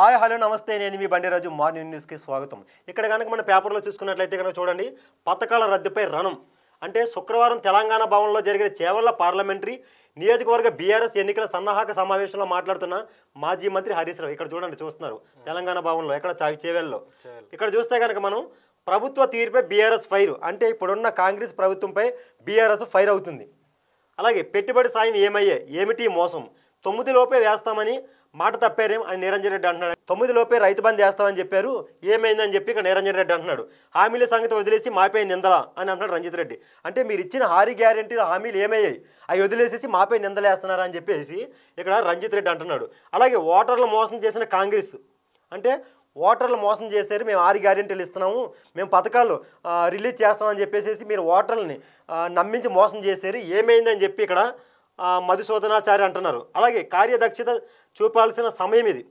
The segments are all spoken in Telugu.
హాయ్ హలో నమస్తే నేను మీ బండిరాజు మార్నింగ్ న్యూస్కి స్వాగతం ఇక్కడ కనుక మన పేపర్లో చూసుకున్నట్లయితే కనుక చూడండి పథకాల రద్దుపై రణం అంటే శుక్రవారం తెలంగాణ భవన్లో జరిగిన చేవల్ల పార్లమెంటరీ నియోజకవర్గ బీఆర్ఎస్ ఎన్నికల సన్నాహక సమావేశంలో మాట్లాడుతున్న మాజీ మంత్రి హరీష్ రావు ఇక్కడ చూడండి చూస్తున్నారు తెలంగాణ భవన్లో ఇక్కడ చేవెల్లో ఇక్కడ చూస్తే కనుక మనం ప్రభుత్వ తీరుపై బీఆర్ఎస్ ఫైర్ అంటే ఇప్పుడున్న కాంగ్రెస్ ప్రభుత్వంపై బీఆర్ఎస్ ఫైర్ అవుతుంది అలాగే పెట్టుబడి సాయం ఏమయ్యే ఏమిటి మోసం తొమ్మిది లోపే వేస్తామని మాట తప్పారేం అని నిరంజన్ రెడ్డి అంటున్నాడు తొమ్మిది లోపే రైతు బంద్ చేస్తామని చెప్పారు ఏమైందని చెప్పి ఇక్కడ నిరంజన్ రెడ్డి అంటున్నాడు హామీల సంగతి వదిలేసి మాపై నిందల అని అంటున్నాడు రంజిత్ రెడ్డి అంటే మీరు ఇచ్చిన హారీ గ్యారెంటీ హామీలు ఏమయ్యాయి అవి వదిలేసేసి మాపై నిందలేస్తున్నారా అని చెప్పేసి ఇక్కడ రంజిత్ రెడ్డి అంటున్నాడు అలాగే ఓటర్లు మోసం చేసిన కాంగ్రెస్ అంటే ఓటర్లు మోసం చేశారు మేము ఆరు గ్యారెంటీలు ఇస్తున్నాము మేము పథకాలు రిలీజ్ చేస్తామని చెప్పేసి మీరు ఓటర్లని నమ్మించి మోసం చేశారు ఏమైందని చెప్పి ఇక్కడ మధుసూదనాచారి అంటున్నారు అలాగే కార్యదక్షత చూపాల్సిన సమయం ఇది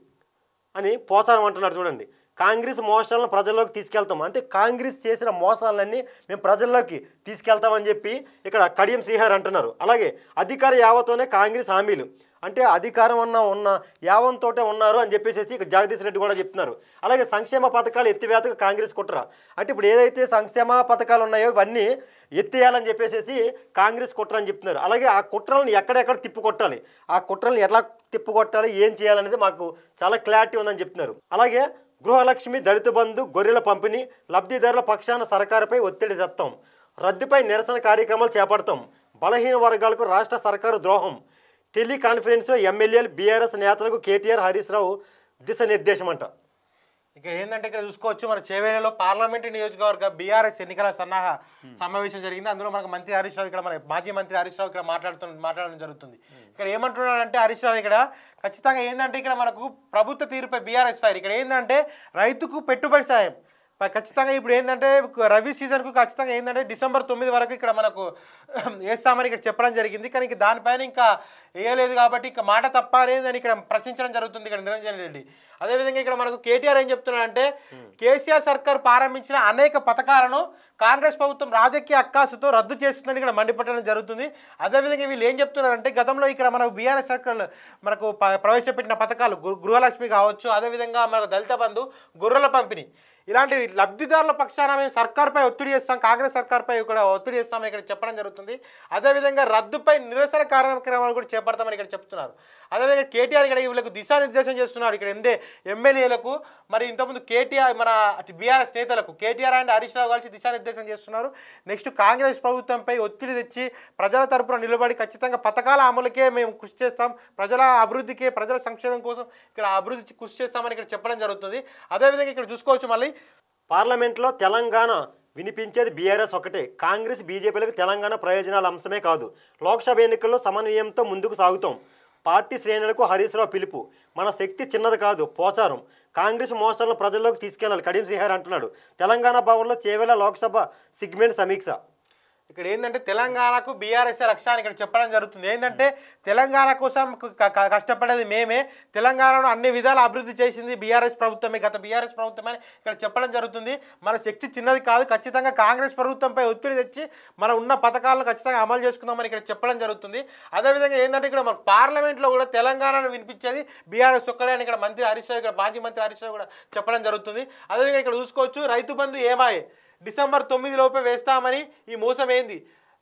అని పోతారం అంటున్నారు చూడండి కాంగ్రెస్ మోసాలను ప్రజల్లోకి తీసుకెళ్తాం అంటే కాంగ్రెస్ చేసిన మోసాలన్నీ మేము ప్రజల్లోకి తీసుకెళ్తామని చెప్పి ఇక్కడ కడియం శ్రీహర్ అంటున్నారు అలాగే అధికార యావతోనే కాంగ్రెస్ హామీలు అంటే అధికారం అన్న ఉన్న యావంతోటే ఉన్నారు అని చెప్పేసి ఇక్కడ జగదీష్ రెడ్డి కూడా చెప్తున్నారు అలాగే సంక్షేమ పథకాలు ఎత్తివేతకు కాంగ్రెస్ కుట్ర అంటే ఇప్పుడు ఏదైతే సంక్షేమ పథకాలు ఉన్నాయో ఇవన్నీ ఎత్తేయాలని చెప్పేసి కాంగ్రెస్ కుట్ర అని చెప్తున్నారు అలాగే ఆ కుట్రలను ఎక్కడెక్కడ తిప్పుకొట్టాలి ఆ కుట్రలను ఎలా తిప్పుకొట్టాలి ఏం చేయాలనేది మాకు చాలా క్లారిటీ ఉందని చెప్తున్నారు అలాగే గృహలక్ష్మి దళిత బంధు గొర్రెల పంపిణీ లబ్ధిదారుల పక్షాన సర్కారుపై ఒత్తిడి తెస్తాం రద్దుపై నిరసన కార్యక్రమాలు చేపడతాం బలహీన వర్గాలకు రాష్ట్ర సర్కారు ద్రోహం టెలికాన్ఫరెన్స్లో ఎమ్మెల్యేలు బీఆర్ఎస్ నేతలకు కేటీఆర్ హరీష్ రావు దిశనిర్దేశం అంట ఇక ఏంటంటే ఇక్కడ చూసుకోవచ్చు మన చేవేలలో పార్లమెంట్ నియోజకవర్గ బీఆర్ఎస్ ఎన్నికల సన్నాహ hmm. సమావేశం జరిగింది అందులో మనకు మంత్రి హరీష్ రావు ఇక్కడ మన మాజీ మంత్రి హరీష్ రావు ఇక్కడ మాట్లాడుతు మాట్లాడడం జరుగుతుంది hmm. ఇక్కడ ఏమంటున్నాడంటే హరీష్ రావు ఇక్కడ ఖచ్చితంగా ఏంటంటే ఇక్కడ మనకు ప్రభుత్వ తీరుపై బీఆర్ఎస్ ఫైర్ ఇక్కడ ఏంటంటే రైతుకు పెట్టుబడి సాయం ఖచ్చితంగా ఇప్పుడు ఏంటంటే రవి సీజన్కు ఖచ్చితంగా ఏంటంటే డిసెంబర్ తొమ్మిది వరకు ఇక్కడ మనకు వేస్తామని ఇక్కడ చెప్పడం జరిగింది కానీ ఇంకా దానిపైన ఇంకా వేయలేదు కాబట్టి ఇంకా మాట తప్ప అనేది అని ఇక్కడ ప్రశ్నించడం జరుగుతుంది ఇక్కడ నిరంజన్ రెడ్డి అదేవిధంగా ఇక్కడ మనకు కేటీఆర్ ఏం చెప్తున్నాడంటే కేసీఆర్ సర్కార్ ప్రారంభించిన అనేక పథకాలను కాంగ్రెస్ ప్రభుత్వం రాజకీయ అక్కాసుతో రద్దు చేస్తుందని ఇక్కడ మండిపట్టడం జరుగుతుంది అదేవిధంగా వీళ్ళు ఏం చెప్తున్నారంటే గతంలో ఇక్కడ మనకు బీఆర్ఎస్ సర్కార్ మనకు ప్రవేశపెట్టిన పథకాలు గృహలక్ష్మి కావచ్చు అదేవిధంగా మనకు దళిత బంధు గొర్రెల పంపిణీ ఇలాంటి లబ్ధిదారుల పక్షాన మేము సర్కార్పై ఒత్తిడి చేస్తాం కాంగ్రెస్ సర్కార్పై ఇక్కడ ఒత్తిడి చేస్తామని ఇక్కడ చెప్పడం జరుగుతుంది అదేవిధంగా రద్దుపై నిరసన కార్యక్రమాలు కూడా చేపడతామని ఇక్కడ చెప్తున్నారు అదేవిధంగా కేటీఆర్ ఇక్కడ వీళ్ళకు దిశానిర్దేశం చేస్తున్నారు ఇక్కడ ఎందే ఎమ్మెల్యేలకు మరి ఇంతకుముందు కేటీఆర్ మన బీఆర్ఎస్ నేతలకు కేటీఆర్ అండ్ హరీష్ రావు కలిసి దిశానిర్దేశం చేస్తున్నారు నెక్స్ట్ కాంగ్రెస్ ప్రభుత్వంపై ఒత్తిడి తెచ్చి ప్రజల తరపున నిలబడి ఖచ్చితంగా పథకాల అమలుకే మేము కృషి చేస్తాం ప్రజల అభివృద్ధికే ప్రజల సంక్షేమం కోసం ఇక్కడ అభివృద్ధి కృషి చేస్తామని ఇక్కడ చెప్పడం జరుగుతుంది అదేవిధంగా ఇక్కడ చూసుకోవచ్చు మళ్ళీ పార్లమెంట్లో తెలంగాణ వినిపించేది బీఆర్ఎస్ ఒకటే కాంగ్రెస్ బీజేపీలకు తెలంగాణ ప్రయోజనాల అంశమే కాదు లోక్సభ ఎన్నికల్లో సమన్వయంతో ముందుకు సాగుతాం పార్టీ శ్రేణులకు హరీష్ రావు పిలుపు మన శక్తి చిన్నది కాదు పోచారం కాంగ్రెస్ మోసాలను ప్రజల్లోకి తీసుకెళ్లాలి కడియం శ్రీహరి అంటున్నాడు తెలంగాణ భవన్లో చేవేల లోక్సభ సిగ్మెంట్ సమీక్ష ఇక్కడ ఏంటంటే తెలంగాణకు బీఆర్ఎస్ లక్ష్యాన్ని ఇక్కడ చెప్పడం జరుగుతుంది ఏంటంటే తెలంగాణ కోసం కష్టపడేది మేమే తెలంగాణను అన్ని విధాలు అభివృద్ధి చేసింది బీఆర్ఎస్ ప్రభుత్వమే గత బీఆర్ఎస్ ప్రభుత్వమే ఇక్కడ చెప్పడం జరుగుతుంది మన శక్తి చిన్నది కాదు ఖచ్చితంగా కాంగ్రెస్ ప్రభుత్వంపై ఒత్తిడి తెచ్చి మన ఉన్న పథకాలను ఖచ్చితంగా అమలు చేసుకుందామని ఇక్కడ చెప్పడం జరుగుతుంది అదేవిధంగా ఏంటంటే ఇక్కడ మన పార్లమెంట్లో కూడా తెలంగాణను వినిపించేది బీఆర్ఎస్ ఒక్కడే అని ఇక్కడ మంత్రి హరీష్ ఇక్కడ మాజీ మంత్రి హరీష్ కూడా చెప్పడం జరుగుతుంది అదేవిధంగా ఇక్కడ చూసుకోవచ్చు రైతు బంధు ఏమాయే డిసెంబర్ తొమ్మిది లోపే వేస్తామని ఈ మోసం ఏంది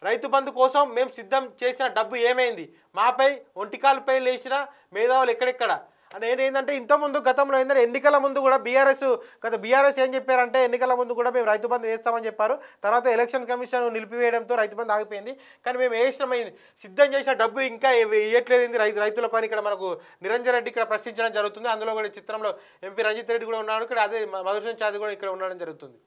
రైతు బంధు కోసం మేము సిద్ధం చేసిన డబ్బు ఏమైంది మాపై ఒంటికాలపై లేచిన మేధావులు ఎక్కడెక్కడ అంటే ఏంటంటే ముందు గతంలో ఏంటంటే ఎన్నికల ముందు కూడా బీఆర్ఎస్ గత బీఆర్ఎస్ ఏం చెప్పారంటే ఎన్నికల ముందు కూడా మేము రైతు బంధు వేస్తామని చెప్పారు తర్వాత ఎలక్షన్ కమిషన్ నిలిపివేయడంతో రైతు బంధు ఆగిపోయింది కానీ మేము వేసినమైంది సిద్ధం చేసిన డబ్బు ఇంకా ఇవ్వట్లేదు రైతు రైతులకు అని ఇక్కడ మనకు నిరంజన్ రెడ్డి ఇక్కడ ప్రశ్నించడం జరుగుతుంది అందులో కూడా చిత్రంలో ఎంపీ రంజిత్ రెడ్డి కూడా ఉన్నాడు ఇక్కడ అదే మధుసూన్ చాది కూడా ఇక్కడ ఉండడం జరుగుతుంది